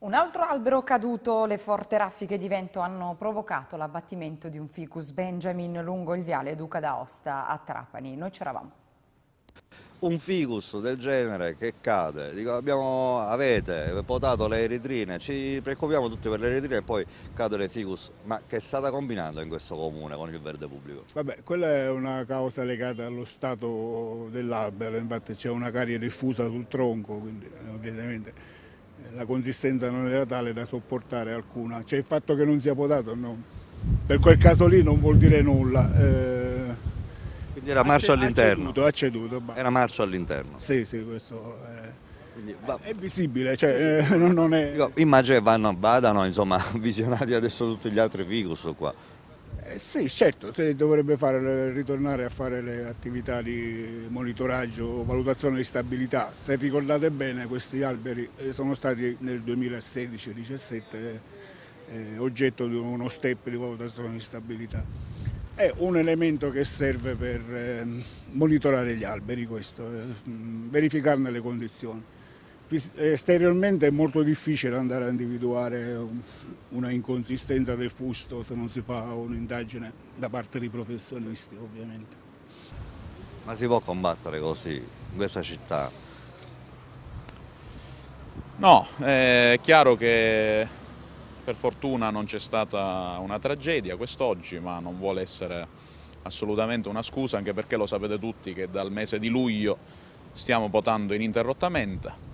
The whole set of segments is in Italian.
Un altro albero caduto, le forti raffiche di vento hanno provocato l'abbattimento di un ficus Benjamin lungo il viale Duca d'Aosta a Trapani. Noi c'eravamo. Un ficus del genere che cade, Dico, abbiamo, avete potato le eritrine, ci preoccupiamo tutti per le eritrine e poi cadono le ficus, ma che è stata combinando in questo comune con il verde pubblico? Vabbè, quella è una causa legata allo stato dell'albero, infatti c'è una carie diffusa sul tronco, quindi ovviamente la consistenza non era tale da sopportare alcuna, cioè il fatto che non sia potato no. per quel caso lì non vuol dire nulla. Eh, Quindi era marcio all'interno? Ha ceduto, Era marcio all'interno? Sì, sì, questo è, eh, è visibile, cioè, eh, non è... Io immagino che vanno, vadano insomma, visionati adesso tutti gli altri Vigus qua. Eh, sì, certo, se dovrebbe fare, ritornare a fare le attività di monitoraggio, valutazione di stabilità. Se ricordate bene, questi alberi eh, sono stati nel 2016 2017 eh, oggetto di uno step di valutazione di stabilità. È un elemento che serve per eh, monitorare gli alberi, questo, eh, verificarne le condizioni. Eh, esteriormente è molto difficile andare a individuare una inconsistenza del fusto se non si fa un'indagine da parte di professionisti ovviamente. Ma si può combattere così in questa città? No, è chiaro che per fortuna non c'è stata una tragedia quest'oggi, ma non vuole essere assolutamente una scusa, anche perché lo sapete tutti che dal mese di luglio stiamo potando ininterrottamente,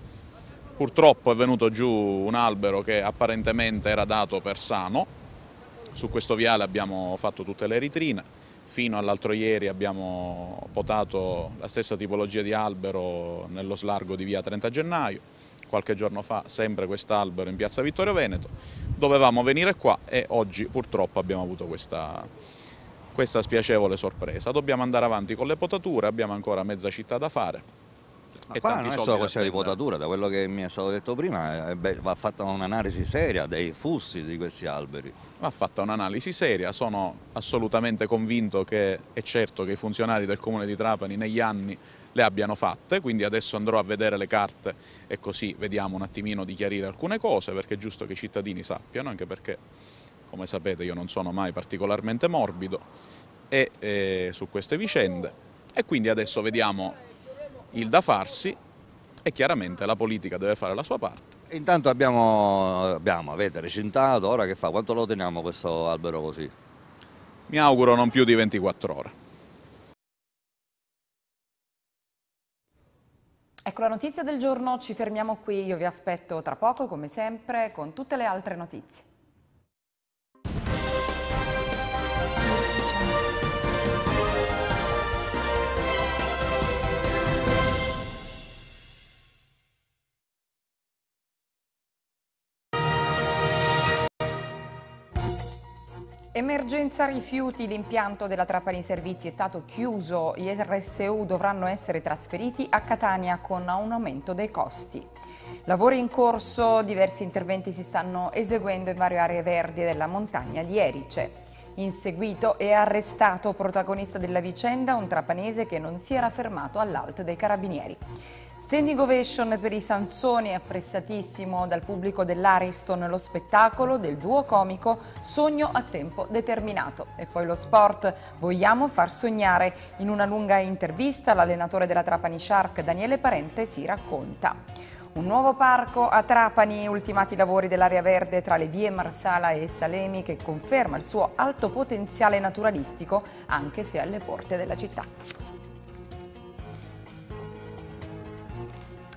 Purtroppo è venuto giù un albero che apparentemente era dato per sano, su questo viale abbiamo fatto tutte le ritrine, fino all'altro ieri abbiamo potato la stessa tipologia di albero nello slargo di via 30 gennaio, qualche giorno fa sempre quest'albero in piazza Vittorio Veneto, dovevamo venire qua e oggi purtroppo abbiamo avuto questa, questa spiacevole sorpresa. Dobbiamo andare avanti con le potature, abbiamo ancora mezza città da fare, ma qua non è solo questione di quotatura, da quello che mi è stato detto prima, eh, eh, va fatta un'analisi seria dei fussi di questi alberi. Va fatta un'analisi seria, sono assolutamente convinto che è certo che i funzionari del comune di Trapani negli anni le abbiano fatte, quindi adesso andrò a vedere le carte e così vediamo un attimino di chiarire alcune cose, perché è giusto che i cittadini sappiano, anche perché come sapete io non sono mai particolarmente morbido e, eh, su queste vicende. E quindi adesso vediamo il da farsi e chiaramente la politica deve fare la sua parte. Intanto abbiamo, abbiamo avete recintato, ora che fa? Quanto lo teniamo questo albero così? Mi auguro non più di 24 ore. Ecco la notizia del giorno, ci fermiamo qui, io vi aspetto tra poco come sempre con tutte le altre notizie. Emergenza rifiuti, l'impianto della Trapani Servizi è stato chiuso, gli RSU dovranno essere trasferiti a Catania con un aumento dei costi. Lavori in corso, diversi interventi si stanno eseguendo in varie aree verdi della montagna di Erice. Inseguito e arrestato protagonista della vicenda un trapanese che non si era fermato all'alt dei carabinieri. Standing ovation per i Sansoni, apprezzatissimo dal pubblico dell'Ariston lo spettacolo del duo comico Sogno a tempo determinato. E poi lo sport, vogliamo far sognare. In una lunga intervista l'allenatore della Trapani Shark Daniele Parente si racconta. Un nuovo parco a Trapani, ultimati lavori dell'area verde tra le vie Marsala e Salemi che conferma il suo alto potenziale naturalistico anche se alle porte della città.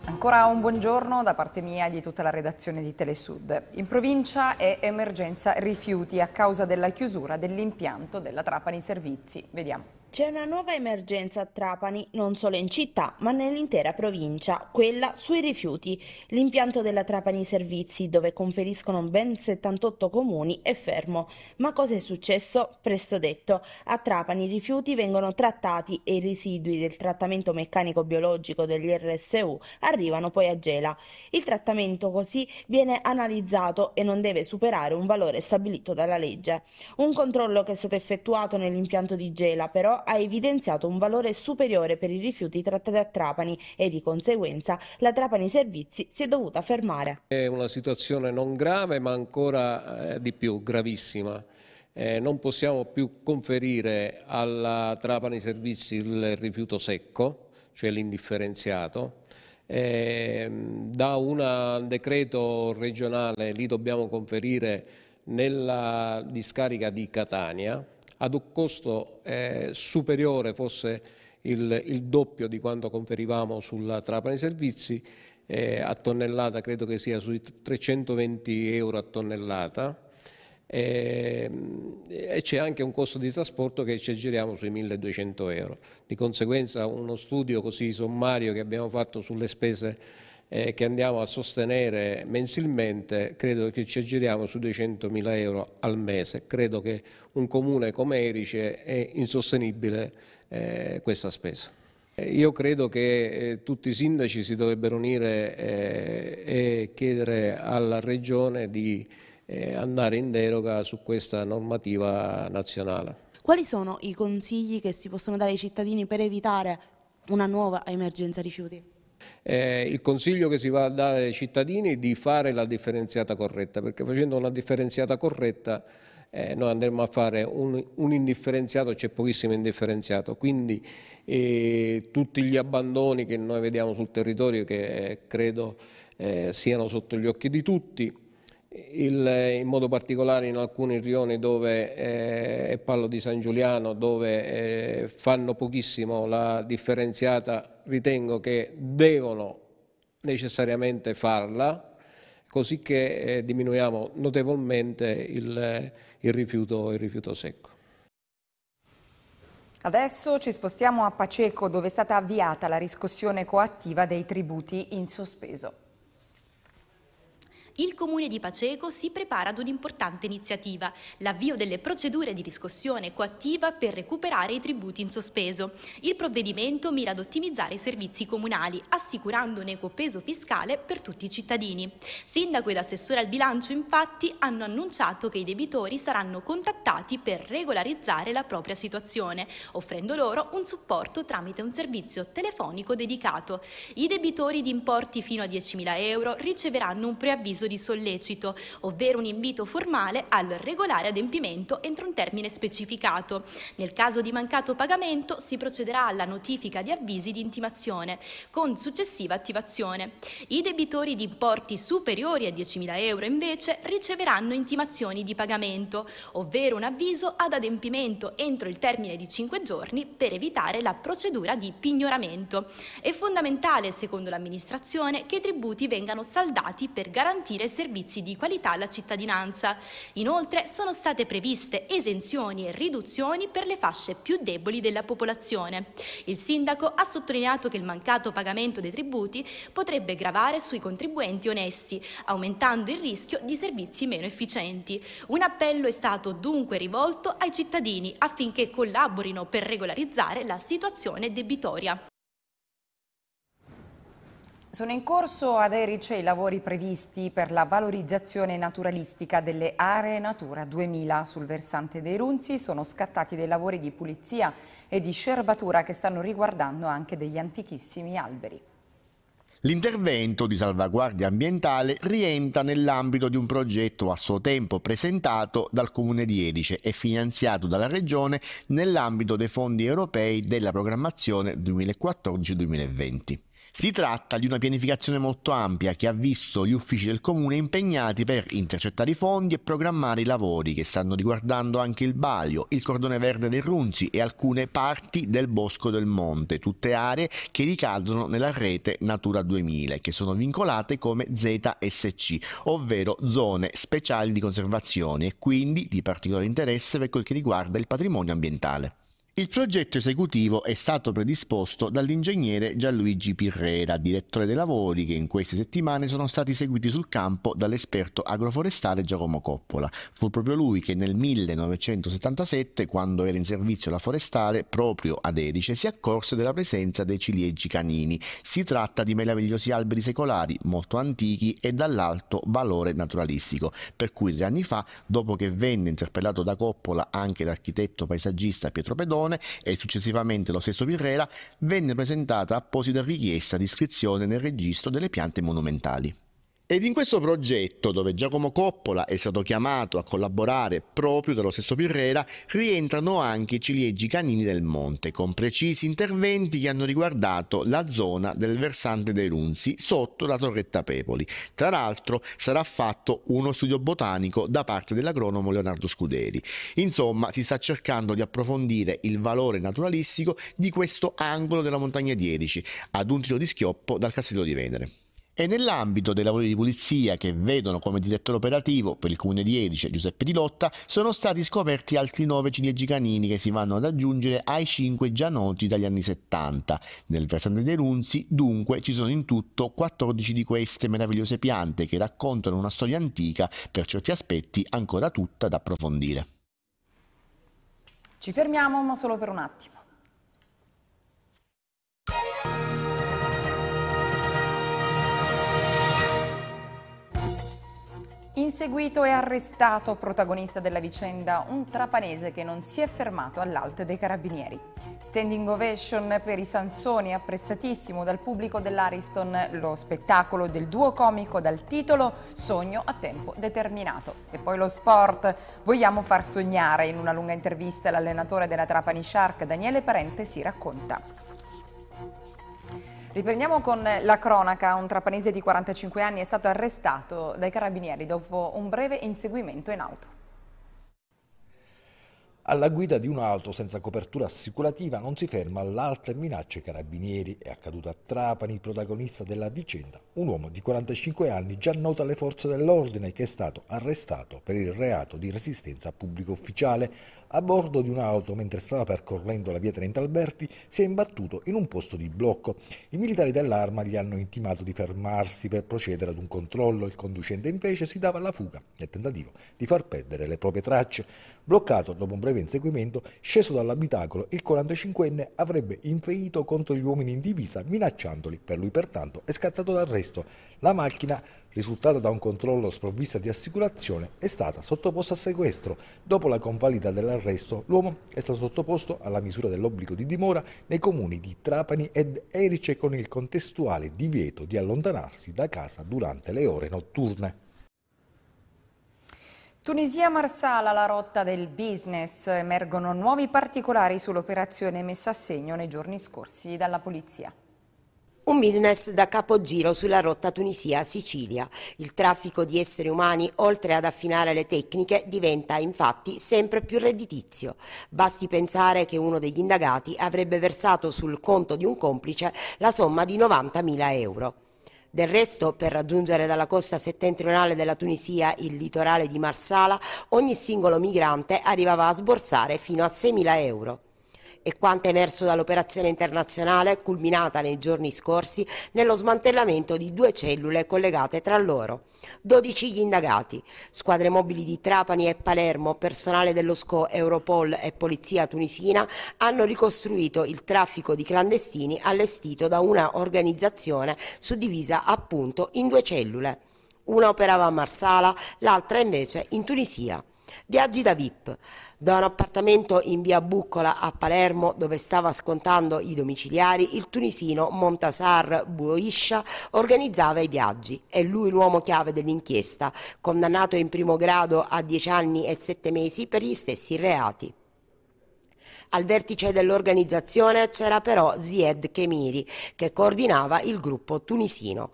Ancora un buongiorno da parte mia e di tutta la redazione di Telesud. In provincia è emergenza rifiuti a causa della chiusura dell'impianto della Trapani Servizi. Vediamo. C'è una nuova emergenza a Trapani, non solo in città, ma nell'intera provincia, quella sui rifiuti. L'impianto della Trapani Servizi, dove conferiscono ben 78 comuni, è fermo. Ma cosa è successo? Presto detto, a Trapani i rifiuti vengono trattati e i residui del trattamento meccanico biologico degli RSU arrivano poi a Gela. Il trattamento così viene analizzato e non deve superare un valore stabilito dalla legge. Un controllo che è stato effettuato nell'impianto di Gela, però, ha evidenziato un valore superiore per i rifiuti trattati a Trapani e di conseguenza la Trapani Servizi si è dovuta fermare. È una situazione non grave ma ancora eh, di più gravissima. Eh, non possiamo più conferire alla Trapani Servizi il rifiuto secco, cioè l'indifferenziato. Eh, da un decreto regionale li dobbiamo conferire nella discarica di Catania, ad un costo eh, superiore, forse il, il, doppio di quanto conferivamo sulla Trapani Servizi, eh, a tonnellata credo che sia sui 320 euro a tonnellata, ehm, e, c'è anche un costo di trasporto che ci giriamo sui 1200 euro. Di conseguenza uno studio così sommario che abbiamo fatto sulle spese eh, che andiamo a sostenere mensilmente, credo che ci aggiriamo su 200.000 euro al mese. Credo che un comune come Erice è insostenibile eh, questa spesa. Eh, io credo che eh, tutti i sindaci si dovrebbero unire eh, e chiedere alla Regione di eh, andare in deroga su questa normativa nazionale. Quali sono i consigli che si possono dare ai cittadini per evitare una nuova emergenza rifiuti? Eh, il consiglio che si va a dare ai cittadini è di fare la differenziata corretta, perché facendo una differenziata corretta eh, noi andremo a fare un, un indifferenziato, c'è pochissimo indifferenziato, quindi eh, tutti gli abbandoni che noi vediamo sul territorio che eh, credo eh, siano sotto gli occhi di tutti, il, in modo particolare in alcuni rioni dove, eh, e parlo di San Giuliano, dove eh, fanno pochissimo la differenziata, ritengo che devono necessariamente farla, così che eh, diminuiamo notevolmente il, il, rifiuto, il rifiuto secco. Adesso ci spostiamo a Paceco, dove è stata avviata la riscossione coattiva dei tributi in sospeso il Comune di Paceco si prepara ad un'importante iniziativa, l'avvio delle procedure di riscossione coattiva per recuperare i tributi in sospeso. Il provvedimento mira ad ottimizzare i servizi comunali, assicurando un equo peso fiscale per tutti i cittadini. Sindaco ed assessore al bilancio, infatti, hanno annunciato che i debitori saranno contattati per regolarizzare la propria situazione, offrendo loro un supporto tramite un servizio telefonico dedicato. I debitori di importi fino a 10.000 euro riceveranno un preavviso di sollecito, ovvero un invito formale al regolare adempimento entro un termine specificato. Nel caso di mancato pagamento si procederà alla notifica di avvisi di intimazione con successiva attivazione. I debitori di importi superiori a 10.000 euro invece riceveranno intimazioni di pagamento, ovvero un avviso ad adempimento entro il termine di 5 giorni per evitare la procedura di pignoramento. È fondamentale, secondo l'amministrazione, che i tributi vengano saldati per garantire fornire servizi di qualità alla cittadinanza. Inoltre sono state previste esenzioni e riduzioni per le fasce più deboli della popolazione. Il sindaco ha sottolineato che il mancato pagamento dei tributi potrebbe gravare sui contribuenti onesti, aumentando il rischio di servizi meno efficienti. Un appello è stato dunque rivolto ai cittadini affinché collaborino per regolarizzare la situazione debitoria. Sono in corso ad Erice i lavori previsti per la valorizzazione naturalistica delle aree Natura 2000. Sul versante dei Runzi sono scattati dei lavori di pulizia e di scerbatura che stanno riguardando anche degli antichissimi alberi. L'intervento di salvaguardia ambientale rientra nell'ambito di un progetto a suo tempo presentato dal Comune di Erice e finanziato dalla Regione nell'ambito dei fondi europei della programmazione 2014-2020. Si tratta di una pianificazione molto ampia che ha visto gli uffici del comune impegnati per intercettare i fondi e programmare i lavori che stanno riguardando anche il Balio, il cordone verde del Runzi e alcune parti del Bosco del Monte, tutte aree che ricadono nella rete Natura 2000 che sono vincolate come ZSC, ovvero zone speciali di conservazione e quindi di particolare interesse per quel che riguarda il patrimonio ambientale. Il progetto esecutivo è stato predisposto dall'ingegnere Gianluigi Pirrera, direttore dei lavori che in queste settimane sono stati seguiti sul campo dall'esperto agroforestale Giacomo Coppola. Fu proprio lui che nel 1977, quando era in servizio la forestale, proprio ad Erice, si accorse della presenza dei ciliegi canini. Si tratta di meravigliosi alberi secolari, molto antichi e dall'alto valore naturalistico, per cui tre anni fa, dopo che venne interpellato da Coppola anche l'architetto paesaggista Pietro Pedoni, Nazione e successivamente lo stesso Pirrela, venne presentata apposita richiesta di iscrizione nel registro delle piante monumentali. Ed in questo progetto, dove Giacomo Coppola è stato chiamato a collaborare proprio dallo stesso Pirrera, rientrano anche i ciliegi canini del monte, con precisi interventi che hanno riguardato la zona del versante dei Runzi, sotto la Torretta Pepoli. Tra l'altro sarà fatto uno studio botanico da parte dell'agronomo Leonardo Scuderi. Insomma, si sta cercando di approfondire il valore naturalistico di questo angolo della montagna di Erici, ad un tiro di schioppo dal Castello di Venere. E nell'ambito dei lavori di pulizia che vedono come direttore operativo per il comune di Erice Giuseppe Di Lotta sono stati scoperti altri nove ciliegi canini che si vanno ad aggiungere ai cinque già noti dagli anni 70. Nel versante dei Runzi dunque ci sono in tutto 14 di queste meravigliose piante che raccontano una storia antica per certi aspetti ancora tutta da approfondire. Ci fermiamo ma solo per un attimo. inseguito e arrestato protagonista della vicenda un trapanese che non si è fermato all'alte dei carabinieri. Standing ovation per i Sansoni, apprezzatissimo dal pubblico dell'Ariston, lo spettacolo del duo comico dal titolo Sogno a tempo determinato. E poi lo sport. Vogliamo far sognare. In una lunga intervista l'allenatore della Trapani Shark, Daniele Parente, si racconta. Riprendiamo con la cronaca. Un trapanese di 45 anni è stato arrestato dai carabinieri dopo un breve inseguimento in auto. Alla guida di un'auto senza copertura assicurativa non si ferma all'altra e minaccia i carabinieri. È accaduto a Trapani il protagonista della vicenda, un uomo di 45 anni già noto alle forze dell'ordine che è stato arrestato per il reato di resistenza a pubblico ufficiale. A bordo di un'auto mentre stava percorrendo la via Trenta Alberti si è imbattuto in un posto di blocco. I militari dell'arma gli hanno intimato di fermarsi per procedere ad un controllo. Il conducente invece si dava alla fuga nel tentativo di far perdere le proprie tracce. Bloccato dopo un breve breve inseguimento, sceso dall'abitacolo, il 45enne avrebbe infeito contro gli uomini in divisa, minacciandoli. Per lui, pertanto, è scattato d'arresto. La macchina, risultata da un controllo sprovvista di assicurazione, è stata sottoposta a sequestro. Dopo la convalida dell'arresto, l'uomo è stato sottoposto alla misura dell'obbligo di dimora nei comuni di Trapani ed Erice con il contestuale divieto di allontanarsi da casa durante le ore notturne. Tunisia-Marsala, la rotta del business. Emergono nuovi particolari sull'operazione messa a segno nei giorni scorsi dalla polizia. Un business da capogiro sulla rotta Tunisia-Sicilia. Il traffico di esseri umani, oltre ad affinare le tecniche, diventa infatti sempre più redditizio. Basti pensare che uno degli indagati avrebbe versato sul conto di un complice la somma di 90.000 euro. Del resto, per raggiungere dalla costa settentrionale della Tunisia il litorale di Marsala, ogni singolo migrante arrivava a sborsare fino a 6.000 euro e quanto è emerso dall'operazione internazionale culminata nei giorni scorsi nello smantellamento di due cellule collegate tra loro. 12 gli indagati, squadre mobili di Trapani e Palermo, personale dello SCO, Europol e Polizia tunisina hanno ricostruito il traffico di clandestini allestito da una organizzazione suddivisa appunto in due cellule. Una operava a Marsala, l'altra invece in Tunisia. Viaggi da VIP. Da un appartamento in via Buccola a Palermo, dove stava scontando i domiciliari, il tunisino Montasar Bouisha organizzava i viaggi. È lui l'uomo chiave dell'inchiesta, condannato in primo grado a 10 anni e 7 mesi per gli stessi reati. Al vertice dell'organizzazione c'era però Zied Kemiri, che coordinava il gruppo tunisino.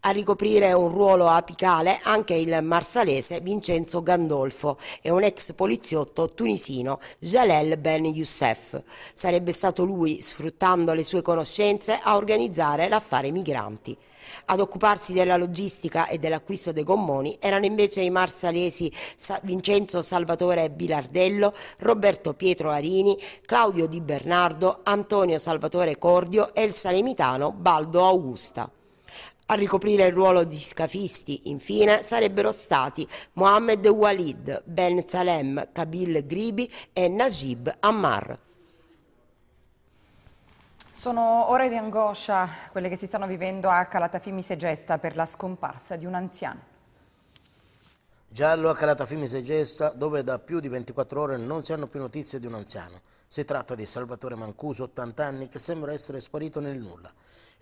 A ricoprire un ruolo apicale anche il marsalese Vincenzo Gandolfo e un ex poliziotto tunisino Jalel Ben Youssef. Sarebbe stato lui, sfruttando le sue conoscenze, a organizzare l'affare migranti. Ad occuparsi della logistica e dell'acquisto dei gommoni erano invece i marsalesi Vincenzo Salvatore Bilardello, Roberto Pietro Arini, Claudio Di Bernardo, Antonio Salvatore Cordio e il salemitano Baldo Augusta. A ricoprire il ruolo di scafisti, infine, sarebbero stati Mohamed Walid, Ben Salem, Kabil Gribi e Najib Ammar. Sono ore di angoscia quelle che si stanno vivendo a Calatafimi Segesta per la scomparsa di un anziano. Giallo a Calatafimi Segesta, dove da più di 24 ore non si hanno più notizie di un anziano. Si tratta di Salvatore Mancuso, 80 anni, che sembra essere sparito nel nulla.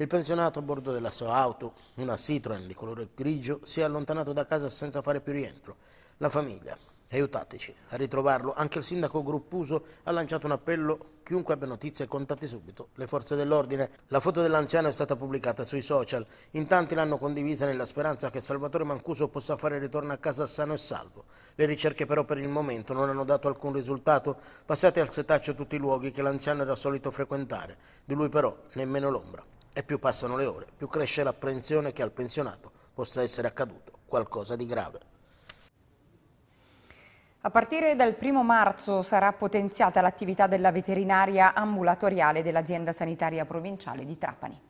Il pensionato a bordo della sua auto, una Citroen di colore grigio, si è allontanato da casa senza fare più rientro. La famiglia, aiutateci a ritrovarlo. Anche il sindaco Gruppuso ha lanciato un appello. Chiunque abbia notizie contatti subito le forze dell'ordine. La foto dell'anziano è stata pubblicata sui social. In tanti l'hanno condivisa nella speranza che Salvatore Mancuso possa fare il ritorno a casa sano e salvo. Le ricerche però per il momento non hanno dato alcun risultato. Passate al setaccio tutti i luoghi che l'anziano era solito frequentare. Di lui però nemmeno l'ombra. E più passano le ore, più cresce l'apprensione che al pensionato possa essere accaduto qualcosa di grave. A partire dal 1 marzo sarà potenziata l'attività della veterinaria ambulatoriale dell'azienda sanitaria provinciale di Trapani.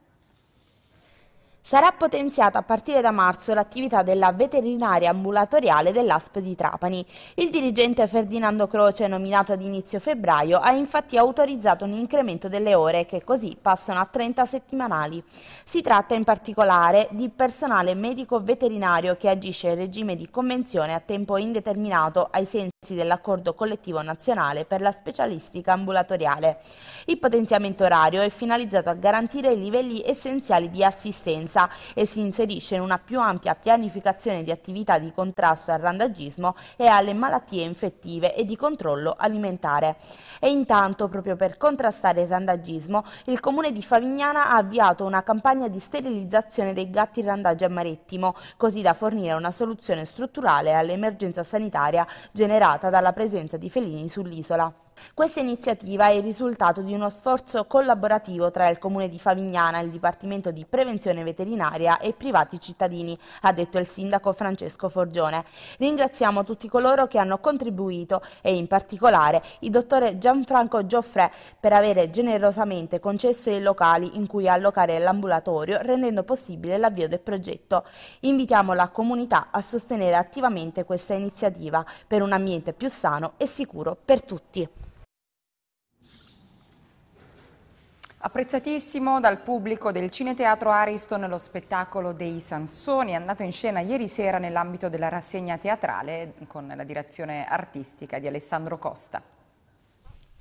Sarà potenziata a partire da marzo l'attività della veterinaria ambulatoriale dell'ASP di Trapani. Il dirigente Ferdinando Croce, nominato ad inizio febbraio, ha infatti autorizzato un incremento delle ore che così passano a 30 settimanali. Si tratta in particolare di personale medico-veterinario che agisce in regime di convenzione a tempo indeterminato ai sensi dell'accordo collettivo nazionale per la specialistica ambulatoriale. Il potenziamento orario è finalizzato a garantire i livelli essenziali di assistenza violenza e si inserisce in una più ampia pianificazione di attività di contrasto al randagismo e alle malattie infettive e di controllo alimentare. E intanto, proprio per contrastare il randagismo, il Comune di Favignana ha avviato una campagna di sterilizzazione dei gatti randaggi a marittimo, così da fornire una soluzione strutturale all'emergenza sanitaria generata dalla presenza di felini sull'isola. Questa iniziativa è il risultato di uno sforzo collaborativo tra il Comune di Favignana, il Dipartimento di Prevenzione Veterinaria e privati cittadini, ha detto il sindaco Francesco Forgione. Ringraziamo tutti coloro che hanno contribuito e in particolare il dottore Gianfranco Gioffre per avere generosamente concesso i locali in cui allocare l'ambulatorio rendendo possibile l'avvio del progetto. Invitiamo la comunità a sostenere attivamente questa iniziativa per un ambiente più sano e sicuro per tutti. Apprezzatissimo dal pubblico del Cineteatro Ariston lo spettacolo dei Sansoni andato in scena ieri sera nell'ambito della rassegna teatrale con la direzione artistica di Alessandro Costa.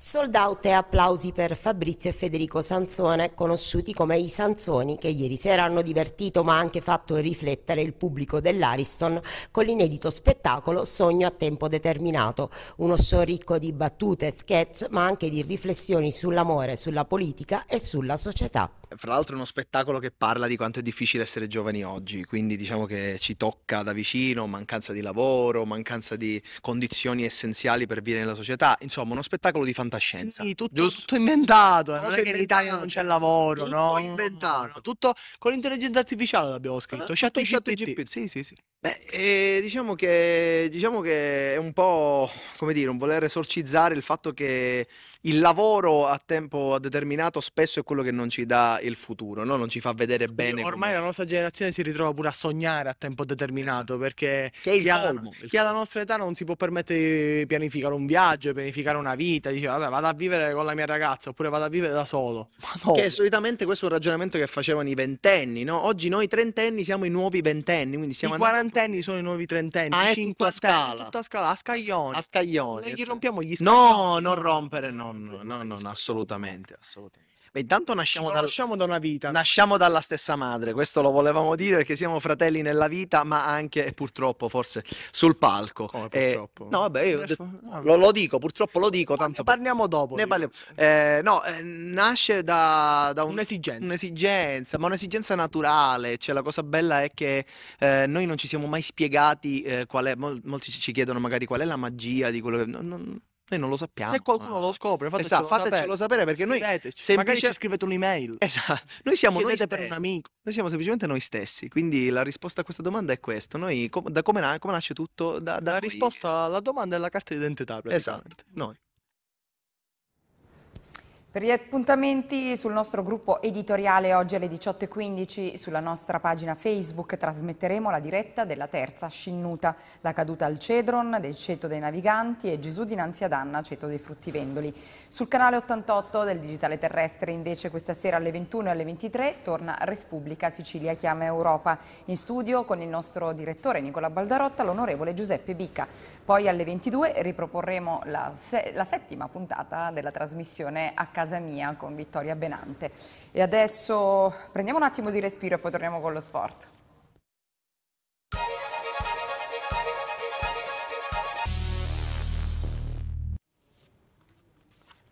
Sold out e applausi per Fabrizio e Federico Sansone, conosciuti come i Sansoni, che ieri sera hanno divertito ma anche fatto riflettere il pubblico dell'Ariston con l'inedito spettacolo Sogno a tempo determinato, uno show ricco di battute, sketch ma anche di riflessioni sull'amore, sulla politica e sulla società fra l'altro è uno spettacolo che parla di quanto è difficile essere giovani oggi, quindi diciamo che ci tocca da vicino mancanza di lavoro, mancanza di condizioni essenziali per vivere nella società, insomma uno spettacolo di fantascienza. Sì, tutto, tutto inventato, eh, non, non è che inventato, in Italia non c'è lavoro, tutto no? inventato. Tutto con l'intelligenza artificiale l'abbiamo scritto, eh, cioè chat GPT. Sì, sì, sì. Beh, ehm, diciamo che diciamo che è un po', come dire, un voler esorcizzare il fatto che il lavoro a tempo determinato spesso è quello che non ci dà il futuro, no, non ci fa vedere Quindi bene ormai la come nostra generazione si ritrova pure a sognare a tempo determinato, esatto. perché Che è il chi ha colmo, il chi ha la colmo. nostra età non si può permettere di pianificare un viaggio, pianificare una vita, dice: "Vabbè, vado a vivere con la mia ragazza oppure vado a vivere da solo". Ma Che no. solitamente questo è un ragionamento che facevano i ventenni, no, oggi noi trentenni siamo i nuovi ventenni, quindi I siamo andati quarantenni sono i nuovi trentenni. Ah, è tutta scala. Tutta scala, a scaglioni. A scaglioni. Gli rompiamo gli scaglioni. No, non rompere, no, no, no, no assolutamente, assolutamente. Beh, intanto nasciamo, dal... nasciamo, da una vita. Nasciamo dalla stessa madre, questo lo volevamo dire perché siamo fratelli nella vita, ma anche e purtroppo forse sul palco. Come eh, purtroppo? Eh, no, vabbè, io ah, lo, lo, dico, purtroppo lo dico. Tanto... Ne parliamo dopo. Ne parliamo. Eh, no, eh, nasce da, da un... un'esigenza. un'esigenza. ma un'esigenza naturale. Cioè, la cosa bella è che eh, noi non ci siamo mai spiegati eh, qual è, mol- molti ci chiedono magari qual è la magia di quello che... Non, non noi non lo sappiamo. Se qualcuno eh. lo scopre, fatecelo, esatto, fatecelo sapere. sapere perché noi semplice... magari ci scrivete un'email. Esatto. Noi siamo noi per un amico. Noi siamo semplicemente noi stessi. Quindi la risposta a questa domanda è questa. Noi, com- da come, na- come, nasce tutto? Da, da la risposta alla domanda è la carta d'identità. Esatto. Noi. Per gli appuntamenti sul nostro gruppo editoriale oggi alle 18.15 sulla nostra pagina Facebook trasmetteremo la diretta della terza scinnuta, la caduta al Cedron del ceto dei naviganti e Gesù dinanzi ad Anna, ceto dei fruttivendoli. Sul canale 88 del Digitale Terrestre invece questa sera alle 21 e alle 23 torna Respubblica Sicilia Chiama Europa in studio con il nostro direttore Nicola Baldarotta, l'onorevole Giuseppe Bica. Poi alle 22 riproporremo la, se la settima puntata della trasmissione H Casa Mia con Vittoria Benante. E adesso prendiamo un attimo di respiro e poi torniamo con lo sport.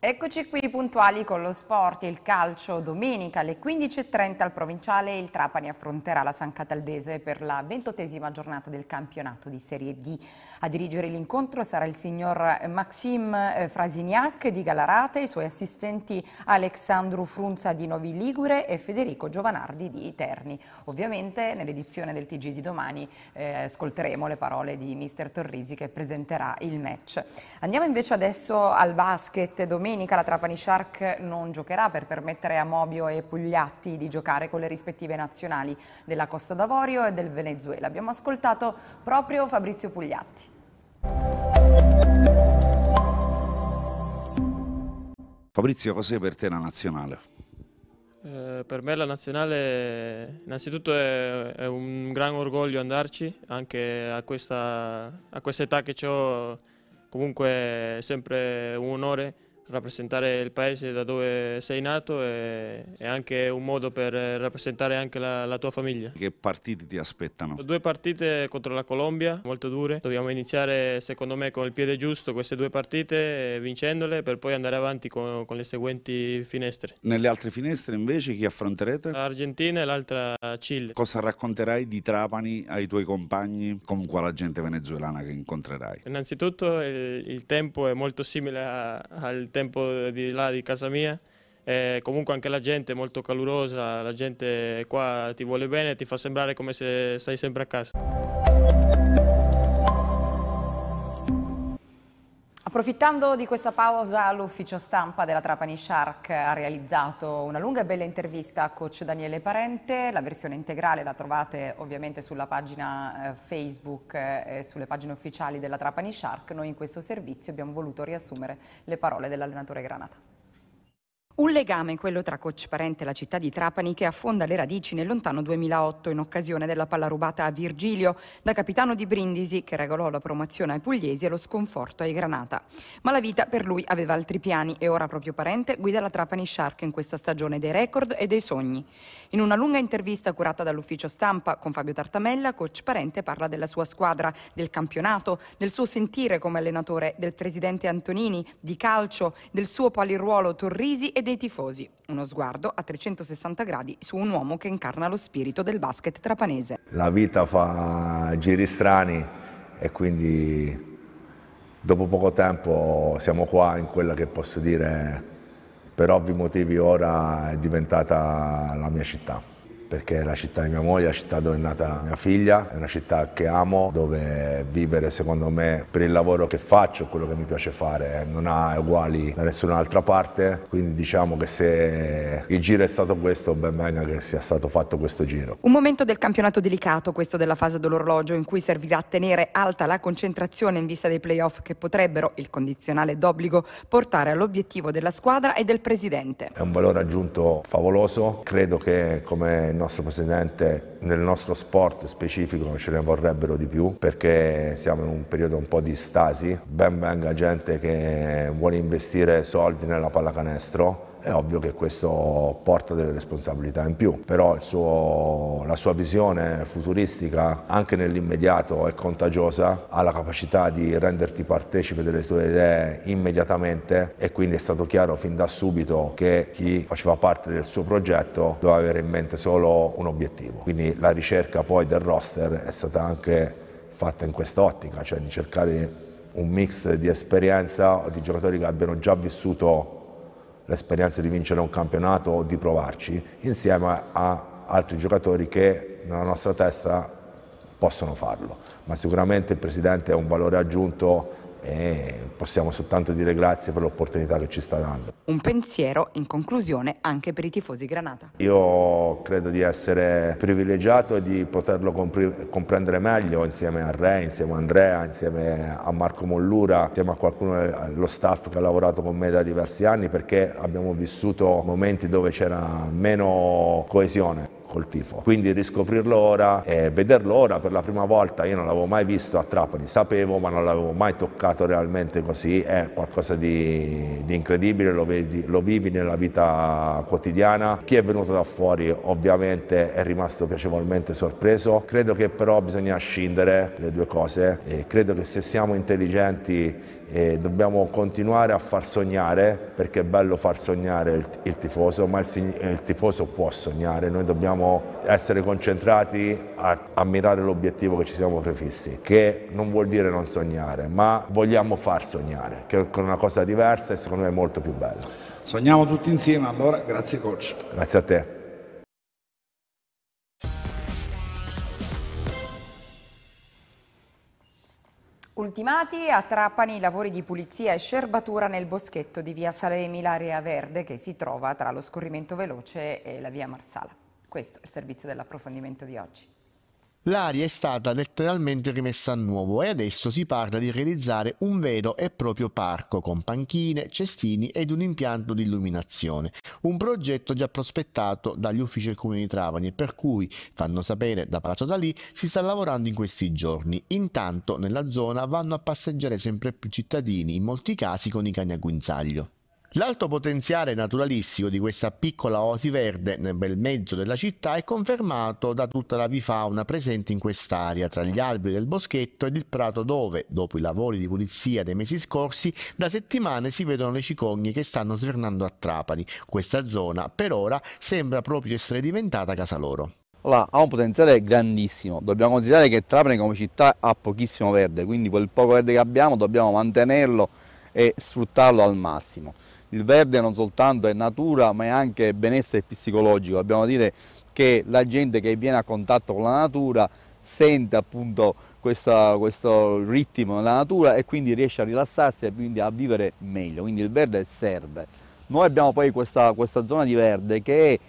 Eccoci qui puntuali con lo sport e il calcio. Domenica alle 15.30 al Provinciale il Trapani affronterà la San Cataldese per la ventottesima giornata del campionato di Serie D. A dirigere l'incontro sarà il signor Maxim eh, Frasignac di Galarate, i suoi assistenti Alexandru Frunza di Novi Ligure e Federico Giovanardi di Terni. Ovviamente nell'edizione del TG di domani eh, ascolteremo le parole di mister Torrisi che presenterà il match. Andiamo invece adesso al basket domenica domenica la Trapani Shark non giocherà per permettere a Mobio e Pugliatti di giocare con le rispettive nazionali della Costa d'Avorio e del Venezuela. Abbiamo ascoltato proprio Fabrizio Pugliatti. Fabrizio, cos'è per te la nazionale? Eh, per me la nazionale innanzitutto è, è, un gran orgoglio andarci, anche a questa, a questa età che ho comunque è sempre un onore rappresentare il paese da dove sei nato e, è anche un modo per rappresentare anche la, la, tua famiglia. Che partite ti aspettano? Due partite contro la Colombia, molto dure. Dobbiamo iniziare secondo me con il piede giusto queste due partite, eh, vincendole per poi andare avanti con, con le seguenti finestre. Nelle altre finestre invece chi affronterete? L'Argentina e l'altra Cile. Cosa racconterai di Trapani ai tuoi compagni, comunque alla gente venezuelana che incontrerai? Innanzitutto il, il tempo è molto simile a, al tempo tempo di là di casa mia. E comunque anche la gente è molto calurosa, la gente qua ti vuole bene, ti fa sembrare come se stai sempre a casa. Approfittando di questa pausa, l'ufficio stampa della Trapani Shark ha realizzato una lunga e bella intervista a coach Daniele Parente. La versione integrale la trovate ovviamente sulla pagina eh, Facebook eh, e sulle pagine ufficiali della Trapani Shark. Noi in questo servizio abbiamo voluto riassumere le parole dell'allenatore Granata. Un legame, quello tra Coach Parente e la città di Trapani, che affonda le radici nel lontano 2008 in occasione della palla rubata a Virgilio, da capitano di Brindisi, che regolò la promozione ai pugliesi e lo sconforto ai Granata. Ma la vita per lui aveva altri piani e ora proprio Parente guida la Trapani Shark in questa stagione dei record e dei sogni. In una lunga intervista curata dall'ufficio stampa con Fabio Tartamella, Coach Parente parla della sua squadra, del campionato, del suo sentire come allenatore, del presidente Antonini, di calcio, del suo paliruolo Torrisi e dei tifosi. Uno sguardo a 360 gradi su un uomo che incarna lo spirito del basket trapanese. La vita fa giri strani e quindi dopo poco tempo siamo qua in quella che posso dire per ovvi motivi ora è diventata la mia città perché è la città di mia moglie, la città dove è nata mia figlia, è una città che amo, dove vivere secondo me per il lavoro che faccio, quello che mi piace fare, eh, non ha uguali da nessun'altra parte, quindi diciamo che se il giro è stato questo, ben venga che sia stato fatto questo giro. Un momento del campionato delicato, questo della fase dell'orologio, in cui servirà a tenere alta la concentrazione in vista dei playoff che potrebbero, il condizionale d'obbligo, portare all'obiettivo della squadra e del presidente. È un valore aggiunto favoloso, credo che come nostro presidente nel nostro sport specifico ce ne vorrebbero di più perché siamo in un periodo un po' di stasi. Ben venga gente che vuole investire soldi nella pallacanestro è ovvio che questo porta delle responsabilità in più, però suo, la sua visione futuristica, anche nell'immediato, è contagiosa, ha la capacità di renderti partecipe delle tue idee immediatamente e quindi è stato chiaro fin da subito che chi faceva parte del suo progetto doveva avere in mente solo un obiettivo. Quindi la ricerca poi del roster è stata anche fatta in quest'ottica, cioè di cercare un mix di esperienza o di giocatori che abbiano già vissuto l'esperienza di vincere un campionato o di provarci, insieme a altri giocatori che nella nostra testa possono farlo. Ma sicuramente il Presidente è un valore aggiunto e possiamo soltanto dire grazie per l'opportunità che ci sta dando. Un pensiero in conclusione anche per i tifosi Granata. Io credo di essere privilegiato e di poterlo compre comprendere meglio insieme a Re, insieme a Andrea, insieme a Marco Mollura, insieme a qualcuno, allo staff che ha lavorato con me da diversi anni perché abbiamo vissuto momenti dove c'era meno coesione col tifo. Quindi riscoprirlo ora e vederlo ora per la prima volta, io non l'avevo mai visto a Trapani, sapevo ma non l'avevo mai toccato realmente così, è qualcosa di, di incredibile, lo, vedi, lo vivi nella vita quotidiana. Chi è venuto da fuori ovviamente è rimasto piacevolmente sorpreso, credo che però bisogna scindere le due cose e credo che se siamo intelligenti e dobbiamo continuare a far sognare, perché è bello far sognare il, il tifoso, ma il, il, tifoso può sognare, noi dobbiamo essere concentrati a, a mirare l'obiettivo che ci siamo prefissi, che non vuol dire non sognare, ma vogliamo far sognare, che è una cosa diversa e secondo me molto più bella. Sogniamo tutti insieme allora, grazie coach. Grazie a te. Ultimati a Trapani i lavori di pulizia e scerbatura nel boschetto di via Salemi, l'area verde che si trova tra lo scorrimento veloce e la via Marsala. Questo è il servizio dell'approfondimento di oggi. L'aria è stata letteralmente rimessa a nuovo e adesso si parla di realizzare un vero e proprio parco con panchine, cestini ed un impianto di illuminazione. Un progetto già prospettato dagli uffici del Comune di Travani e per cui, fanno sapere da Palazzo Dalì, si sta lavorando in questi giorni. Intanto nella zona vanno a passeggiare sempre più cittadini, in molti casi con i cani a guinzaglio. L'alto potenziale naturalistico di questa piccola oasi verde nel bel mezzo della città è confermato da tutta la bifauna presente in quest'area, tra gli alberi del boschetto ed il prato dove, dopo i lavori di pulizia dei mesi scorsi, da settimane si vedono le cicogne che stanno svernando a Trapani. Questa zona, per ora, sembra proprio essere diventata casa loro. Allora, ha un potenziale grandissimo, dobbiamo considerare che Trapani come città ha pochissimo verde, quindi quel poco verde che abbiamo dobbiamo mantenerlo e sfruttarlo al massimo il verde non soltanto è natura ma è anche benessere psicologico, dobbiamo dire che la gente che viene a contatto con la natura sente appunto questa, questo ritmo della natura e quindi riesce a rilassarsi e quindi a vivere meglio, quindi il verde serve. Noi abbiamo poi questa, questa zona di verde che è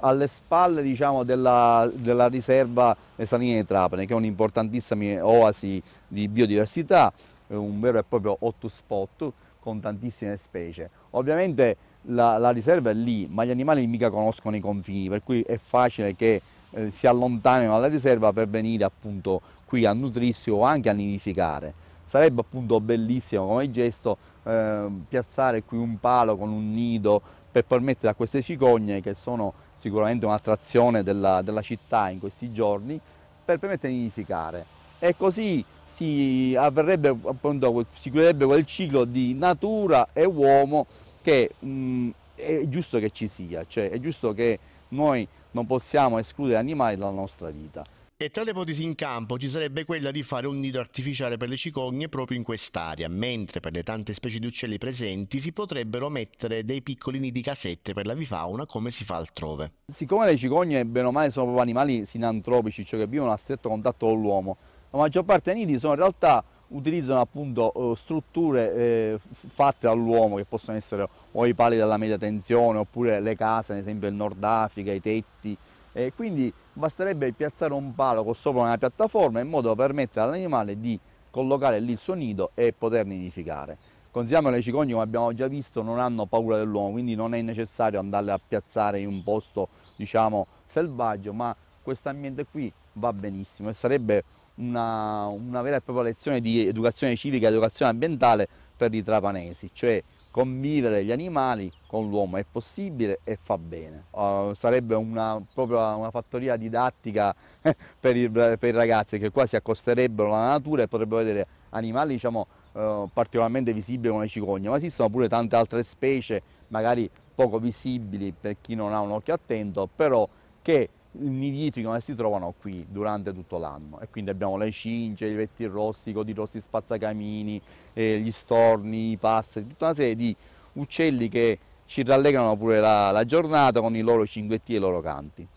alle spalle diciamo, della, della, riserva Le Saline di Trapane, che è un'importantissima oasi di biodiversità, un vero e proprio hotspot con tantissime specie. Ovviamente la, la riserva è lì, ma gli animali mica conoscono i confini, per cui è facile che eh, si allontanino dalla riserva per venire appunto qui a nutrirsi o anche a nidificare. Sarebbe appunto bellissimo come gesto eh, piazzare qui un palo con un nido per permettere a queste cicogne, che sono sicuramente un'attrazione della, della città in questi giorni, per permettere di nidificare e così si, avverrebbe, appunto, si chiuderebbe quel ciclo di natura e uomo che mh, mm, è giusto che ci sia, cioè è giusto che noi non possiamo escludere animali dalla nostra vita. E tra le ipotesi in campo ci sarebbe quella di fare un nido artificiale per le cicogne proprio in quest'area, mentre per le tante specie di uccelli presenti si potrebbero mettere dei piccoli nidi casette per la vifauna come si fa altrove. Siccome le cicogne bene o male sono proprio animali sinantropici, cioè che vivono a stretto contatto con l'uomo, la maggior parte dei nidi sono in realtà utilizzano appunto eh, strutture eh, fatte dall'uomo che possono essere o i pali della media tensione oppure le case, ad esempio in Nord Africa, i tetti. Eh, quindi basterebbe piazzare un palo con sopra una piattaforma in modo da permettere all'animale di collocare lì il suo nido e poter nidificare. Consideriamo le cicogne, come abbiamo già visto, non hanno paura dell'uomo, quindi non è necessario andarle a piazzare in un posto, diciamo, selvaggio, ma questo ambiente qui va benissimo e sarebbe una, una vera e propria lezione di educazione civica e educazione ambientale per i trapanesi, cioè convivere gli animali con l'uomo è possibile e fa bene. Uh, sarebbe una, proprio una fattoria didattica per i, per i, ragazzi che qua si accosterebbero alla natura e potrebbero vedere animali diciamo, uh, particolarmente visibili come le cicogne, ma esistono pure tante altre specie magari poco visibili per chi non ha un occhio attento, però che nidificano e si trovano qui durante tutto l'anno e quindi abbiamo le cince, i vetti rossi, i codi rossi spazzacamini, eh, gli storni, i passeri, tutta una serie di uccelli che ci rallegrano pure la, la giornata con i loro cinguetti e i loro canti.